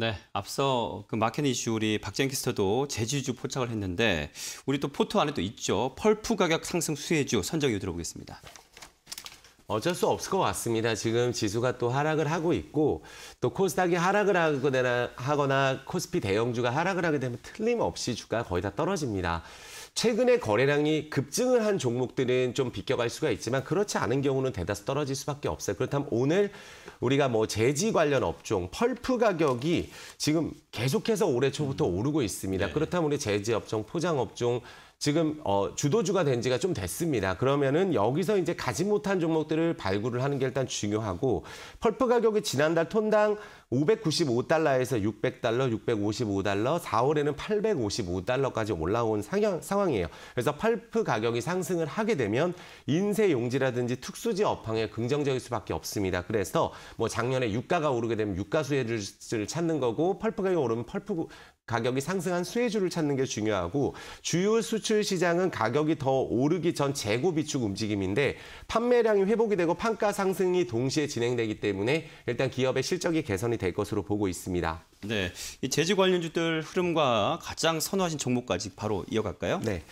네, 앞서 그 마켓 이슈 우리 박재키스터도 제주주 포착을 했는데 우리 또 포토 안에 또 있죠. 펄프 가격 상승 수혜주 선정 이유 들어보겠습니다. 어쩔 수 없을 것 같습니다. 지금 지수가 또 하락을 하고 있고 또 코스닥이 하락을 하거나 코스피 대형주가 하락을 하게 되면 틀림없이 주가 거의 다 떨어집니다. 최근에 거래량이 급증을 한 종목들은 좀 비껴갈 수가 있지만 그렇지 않은 경우는 대다수 떨어질 수밖에 없어요. 그렇다면 오늘 우리가 뭐 제지 관련 업종, 펄프 가격이 지금 계속해서 올해 초부터 오르고 있습니다. 네. 그렇다면 우리 제지 업종, 포장 업종 지금 어, 주도주가 된 지가 좀 됐습니다. 그러면은 여기서 이제 가지 못한 종목들을 발굴을 하는 게 일단 중요하고 펄프 가격이 지난달 톤당 595달러에서 600달러, 655달러, 4월에는 855달러까지 올라온 상향, 상황이에요. 그래서 펄프 가격이 상승을 하게 되면 인쇄 용지라든지 특수지 업황에 긍정적일 수밖에 없습니다. 그래서 뭐 작년에 유가가 오르게 되면 유가 수혜를 찾는 거고 펄프 가격 오르면 펄프 가격이 상승한 수혜주를 찾는 게 중요하고 주요 수출 시장은 가격이 더 오르기 전 재고 비축 움직임인데 판매량이 회복이 되고 판가 상승이 동시에 진행되기 때문에 일단 기업의 실적이 개선이 될 것으로 보고 있습니다. 네, 이 제지 관련주들 흐름과 가장 선호하신 종목까지 바로 이어갈까요? 네,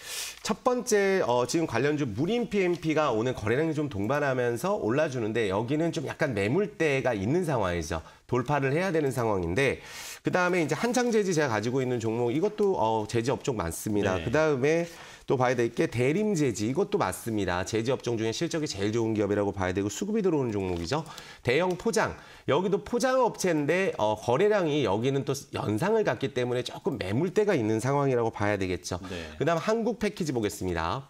첫 번째 어, 지금 관련주 무림 PMP가 오늘 거래량이 좀 동반하면서 올라주는데 여기는 좀 약간 매물대가 있는 상황이죠. 돌파를 해야 되는 상황인데 그 다음에 이제 한창제지 제가 가지고 있는 종목 이것도 어, 제지 업종 많습니다. 네. 그 다음에 또 봐야 될 게 대림 제지 이것도 맞습니다. 제지 업종 중에 실적이 제일 좋은 기업이라고 봐야 되고 수급이 들어오는 종목이죠. 대형 포장 여기도 포장 업체인데 어, 거래량이 여기는 또 연상을 갖기 때문에 조금 매물대가 있는 상황이라고 봐야 되겠죠. 네. 그다음 한국 패키지 보겠습니다.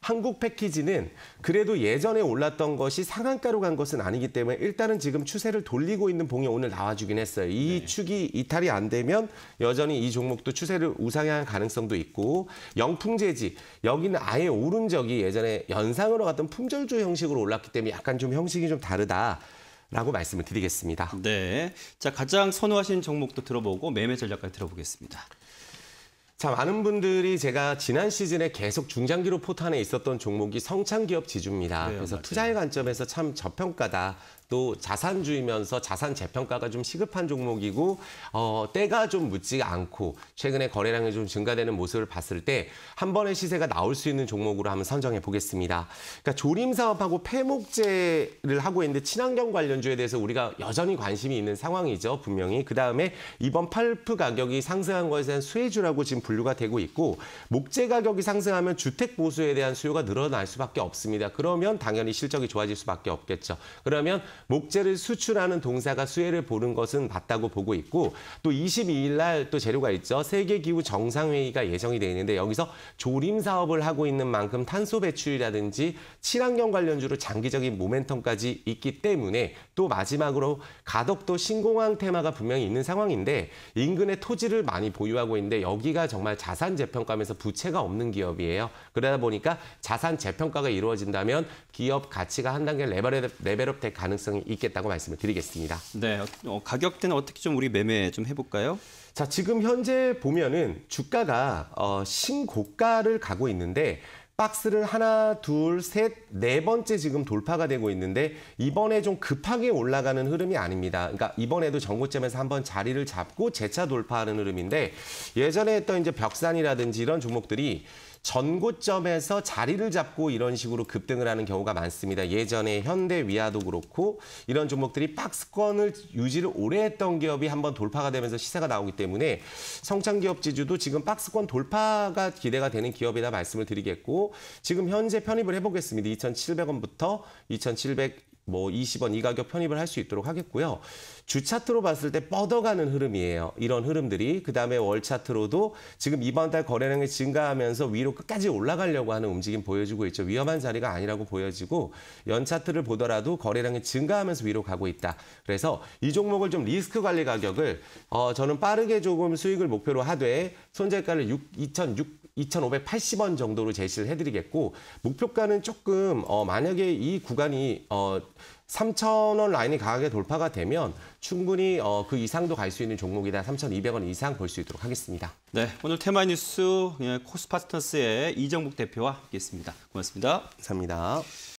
한국 패키지는 그래도 예전에 올랐던 것이 상한가로 간 것은 아니기 때문에 일단은 지금 추세를 돌리고 있는 봉이 오늘 나와주긴 했어요. 이 네. 축이 이탈이 안 되면 여전히 이 종목도 추세를 우상향할 가능성도 있고 영풍재지 여기는 아예 오른 적이 예전에 연상으로 갔던 품절주 형식으로 올랐기 때문에 약간 좀 형식이 좀 다르다. 라고 말씀을 드리겠습니다. 네. 자, 가장 선호하신 종목도 들어보고 매매 전략까지 들어보겠습니다. 자, 많은 분들이 제가 지난 시즌에 계속 중장기로 포탄에 있었던 종목이 성창기업 지주입니다. 네, 그래서 맞아요. 투자의 관점에서 참 저평가다. 또 자산주이면서 자산 재평가가 좀 시급한 종목이고 어, 때가 좀 묻지 않고 최근에 거래량이 좀 증가되는 모습을 봤을 때 한 번의 시세가 나올 수 있는 종목으로 한번 선정해 보겠습니다. 그러니까 조림 사업하고 폐목재를 하고 있는데 친환경 관련주에 대해서 우리가 여전히 관심이 있는 상황이죠. 분명히 그다음에 이번 팔프 가격이 상승한 것에 대한 수혜주라고 지금 분류가 되고 있고 목재 가격이 상승하면 주택 보수에 대한 수요가 늘어날 수밖에 없습니다. 그러면 당연히 실적이 좋아질 수밖에 없겠죠. 그러면 목재를 수출하는 동사가 수혜를 보는 것은 봤다고 보고 있고 또 22일 날 또 재료가 있죠. 세계기후 정상회의가 예정이 돼 있는데 여기서 조림 사업을 하고 있는 만큼 탄소 배출이라든지 친환경 관련주로 장기적인 모멘텀까지 있기 때문에 또 마지막으로 가덕도 신공항 테마가 분명히 있는 상황인데 인근의 토지를 많이 보유하고 있는데 여기가 정말 자산 재평가면서 부채가 없는 기업이에요. 그러다 보니까 자산 재평가가 이루어진다면 기업 가치가 한 단계 레벨업, 레벨업 될가능성 가능성이 있겠다고 말씀을 드리겠습니다. 네, 어, 가격대는 어떻게 좀 우리 매매 좀 해볼까요? 자, 지금 현재 보면은 주가가 어, 신고가를 가고 있는데 박스를 하나, 둘, 셋, 네 번째 지금 돌파가 되고 있는데 이번에 좀 급하게 올라가는 흐름이 아닙니다. 그러니까 이번에도 전고점에서 한번 자리를 잡고 재차 돌파하는 흐름인데 예전에 했던 이제 벽산이라든지 이런 종목들이 전고점에서 자리를 잡고 이런 식으로 급등을 하는 경우가 많습니다. 예전에 현대 위아도 그렇고 이런 종목들이 박스권을 유지를 오래 했던 기업이 한번 돌파가 되면서 시세가 나오기 때문에 성창기업 지주도 지금 박스권 돌파가 기대가 되는 기업이다 말씀을 드리겠고 지금 현재 편입을 해보겠습니다. 2,700원부터 2 7 20원 이 가격 편입을 할 수 있도록 하겠고요. 주 차트로 봤을 때 뻗어가는 흐름이에요. 이런 흐름들이 그다음에 월 차트로도 지금 이번 달 거래량이 증가하면서 위로 끝까지 올라가려고 하는 움직임 보여주고 있죠. 위험한 자리가 아니라고 보여지고 연 차트를 보더라도 거래량이 증가하면서 위로 가고 있다. 그래서 이 종목을 좀 리스크 관리 가격을 어 저는 빠르게 조금 수익을 목표로 하되 손재가를 6, 2,600 2,580원 정도로 제시를 해드리겠고 목표가는 조금 어, 만약에 이 구간이 어, 3,000원 라인이 가격에 돌파가 되면 충분히 어, 그 이상도 갈 수 있는 종목이다. 3,200원 이상 볼 수 있도록 하겠습니다. 네, 오늘 테마뉴스 예, 코스파스터스의이정국 대표와 함께했습니다. 고맙습니다. 감사합니다.